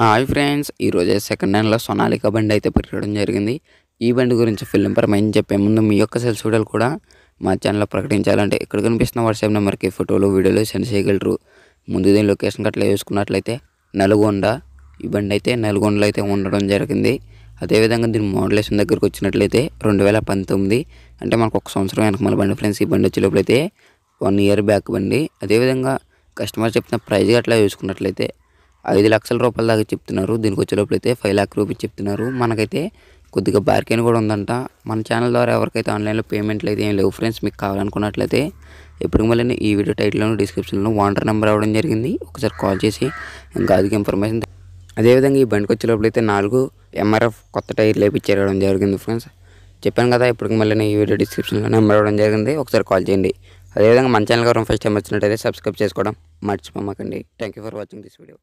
hi friends ఈరోజు second హ్యాండ్లో సొనాలిక బండి అయితే పెట్టడం జరిగింది ఈ బండి గురించి ఫుల్ ఇన్ఫర్మేషన్ చెప్పే ముందు మీ యొక్క సెల్స్ వీడియోలు కూడా మా ఛానల్లో ప్రకటించాలంటే ఇక్కడ కనిపిస్తున్న వాట్సాప్ నెంబర్కి ఫోటోలు వీడియోలు సెండ్ చేయగలరు ముందు దీని లొకేషన్ అట్లా చూసుకున్నట్లయితే నల్గొండ ఈ బండి అయితే నల్గొండలో అయితే ఉండడం జరిగింది అదేవిధంగా దీని మోడలేషన్ దగ్గరికి వచ్చినట్లయితే రెండు వేల పంతొమ్మిది అంటే మనకు ఒక సంవత్సరం వెనక మన బండి ఫ్రెండ్స్ ఈ బండి వచ్చే లోపలైతే వన్ ఇయర్ బ్యాక్ బండి అదేవిధంగా కస్టమర్ చెప్పిన ప్రైజ్ అట్లా చూసుకున్నట్లయితే ఐదు లక్షల రూపాయల దాకా చెప్తున్నారు దీనికి వచ్చేటప్పుడు అయితే ఫైవ్ ల్యాక్ రూపీస్ చెప్తున్నారు మనకైతే కొద్దిగా బార్కెన్ కూడా ఉందంట మన ఛానల్ ద్వారా ఎవరికైతే ఆన్లైన్లో పేమెంట్లు అయితే ఏం లేవు ఫ్రెండ్స్ మీకు కావాలనుకున్నట్లయితే ఎప్పుడు మళ్ళీ ఈ వీడియో టైటిల్లోనూ డిస్క్రిప్షన్లో వాంటర్ నెంబర్ అవ్వడం జరిగింది ఒకసారి కాల్ చేసి ఇంకా అధిక ఇన్ఫర్మేషన్ అదేవిధంగా ఈ బండికి వచ్చేటప్పుడు అయితే నాలుగు ఎంఆర్ఎఫ్ కొత్త టైర్లు వేయించేయడం జరిగింది ఫ్రెండ్స్ చెప్పాను కదా ఇప్పటికి మళ్ళీ ఈ వీడియో డిస్క్రిప్షన్లో నెంబర్ అవ్వడం జరిగింది ఒకసారి కాల్ చేయండి అదేవిధంగా మన ఛానల్ గారు ఫస్ట్ టైం వచ్చినట్టయితే సబ్స్క్రైబ్ చేసుకోవడం మర్చిపోమ్మకండి thank you for watching this video